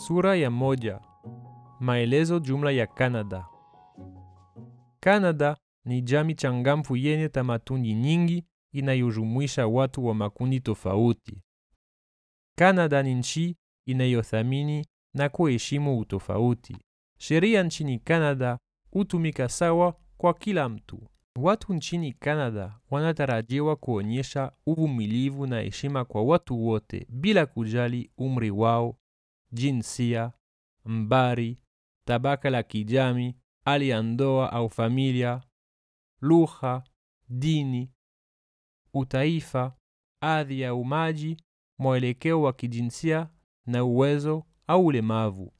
Sura ya moja. Maelezo jumla ya Kanada. Kanada ni jamii changamfu yenye tamaduni nyingi inayojumuisha watu wa makundi tofauti. Kanada ni nchi inayothamini na kuheshimu utofauti. Sheria nchini Kanada hutumika sawa kwa kila mtu. Watu nchini Kanada wanatarajiwa kuonyesha uvumilivu na heshima kwa watu wote bila kujali umri wao, jinsia, mbari, tabaka la kijami hali ya ndoa au familia, lugha, dini, utaifa, adhi ya umaji, mwelekeo wa kijinsia na uwezo au ulemavu.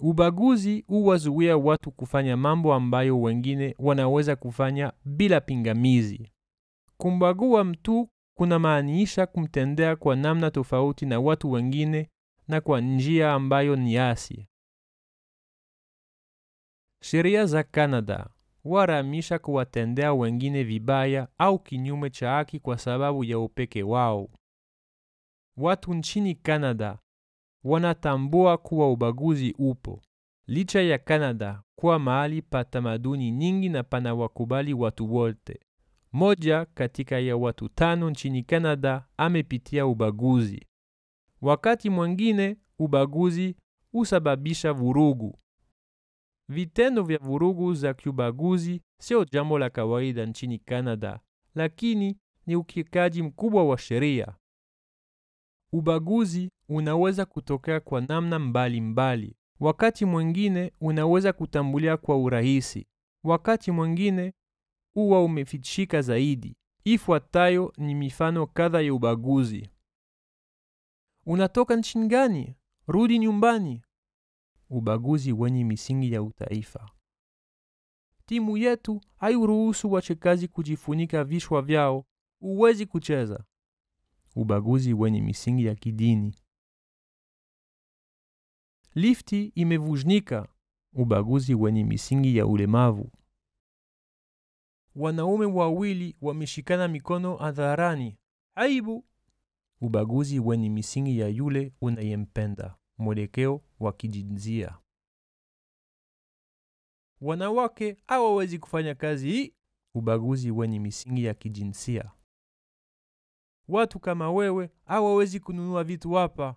Ubaguzi huwazuia watu kufanya mambo ambayo wengine wanaweza kufanya bila pingamizi. Kumbagua mtu kuna maanisha kumtendea kwa namna tofauti na watu wengine na kwa njia ambayo ni asi. Sheria za Kanada waramisha kuwatendea wengine vibaya au kinyume cha haki kwa sababu ya upeke wao. Watu nchini Kanada wanatambua kuwa ubaguzi upo. Licha ya Kanada kuwa mahali pa tamaduni nyingi na pana wakubali watu wote, moja katika ya watu tano nchini Kanada amepitia ubaguzi. Wakati mwingine ubaguzi husababisha vurugu. Vitendo vya vurugu za kiubaguzi sio jambo la kawaida nchini canada lakini ni ukiukaji mkubwa wa sheria. Ubaguzi unaweza kutokea kwa namna mbalimbali mbali. Wakati mwingine unaweza kutambulia kwa urahisi, wakati mwingine huwa umefichika zaidi. Ifuatayo ni mifano kadha ya ubaguzi. Unatoka nchini gani? Rudi nyumbani. Ubaguzi wenye misingi ya utaifa. Timu yetu hairuhusu wachekazi kujifunika vishwa vyao. Huwezi kucheza. Ubaguzi wenye misingi ya kidini. Lifti imevujnika. Ubaguzi wenye misingi ya ulemavu. Wanaume wawili wameshikana mikono hadharani. Aibu! ubaguzi wenye misingi ya yule unayempenda, mwelekeo wa kijinzia Wanawake hawawezi kufanya kazi hii, ubaguzi wenye misingi ya kijinsia. Watu kama wewe hawawezi kununua vitu hapa,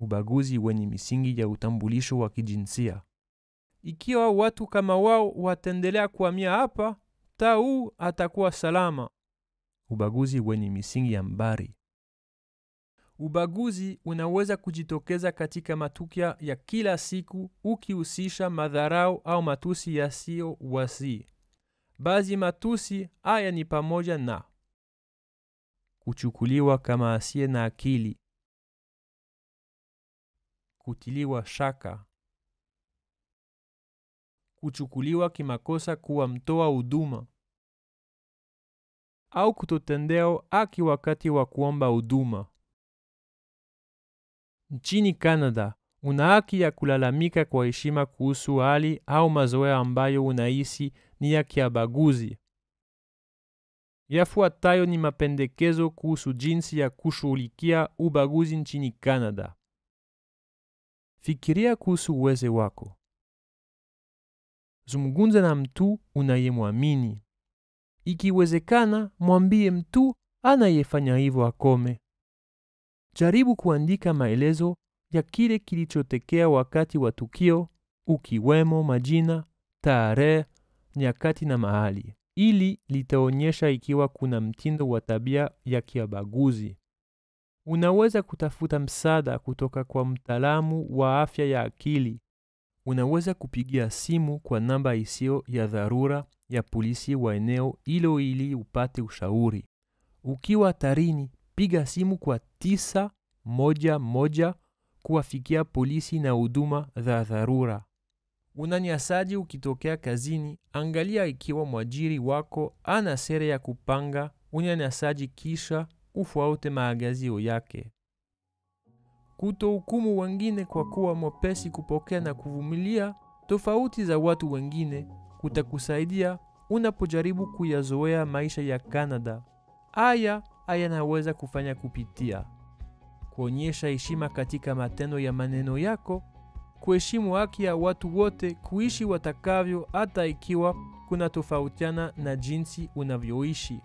ubaguzi wenye misingi ya utambulisho wa kijinsia. Ikiwa watu kama wao wataendelea kuamia hapa, tau atakuwa salama, ubaguzi wenye misingi ya mbari. Ubaguzi unaweza kujitokeza katika matukio ya kila siku ukihusisha madharau au matusi yasiyo wasi. Baadhi matusi haya ni pamoja na kuchukuliwa kama asiye na akili, kutiliwa shaka, kuchukuliwa kimakosa kuwa mtoa huduma au kutotendeo haki wakati wa kuomba huduma. Nchini Canada una haki ya kulalamika kwa heshima kuhusu hali au mazoea ambayo unahisi ni ya kiabaguzi. Yafuatayo ni mapendekezo kuhusu jinsi ya kushughulikia ubaguzi nchini Canada. Fikiria kuhusu uweze wako. Zungumza na mtu unayemwamini. Ikiwezekana, mwambie mtu anayefanya hivyo akome. Jaribu kuandika maelezo ya kile kilichotekea wakati wa tukio, ukiwemo majina, tarehe, nyakati na mahali. Ili litaonyesha ikiwa kuna mtindo wa tabia ya kiabaguzi. Unaweza kutafuta msaada kutoka kwa mtaalamu wa afya ya akili. Unaweza kupigia simu kwa namba isiyo ya dharura ya polisi wa eneo hilo ili upate ushauri. Ukiwa tarini piga simu kwa tisa moja moja kuwafikia polisi na huduma za dharura. unanyasaji ukitokea kazini, angalia ikiwa mwajiri wako ana sera ya kupanga unyanyasaji, kisha ufuate maagazio yake. Kutohukumu wengine kwa kuwa mwepesi kupokea na kuvumilia tofauti za watu wengine kutakusaidia unapojaribu kuyazoea maisha ya Kanada. Haya naweza kufanya kupitia kuonyesha heshima katika matendo ya maneno yako, kuheshimu haki ya watu wote kuishi watakavyo, hata ikiwa kuna tofautiana na jinsi unavyoishi.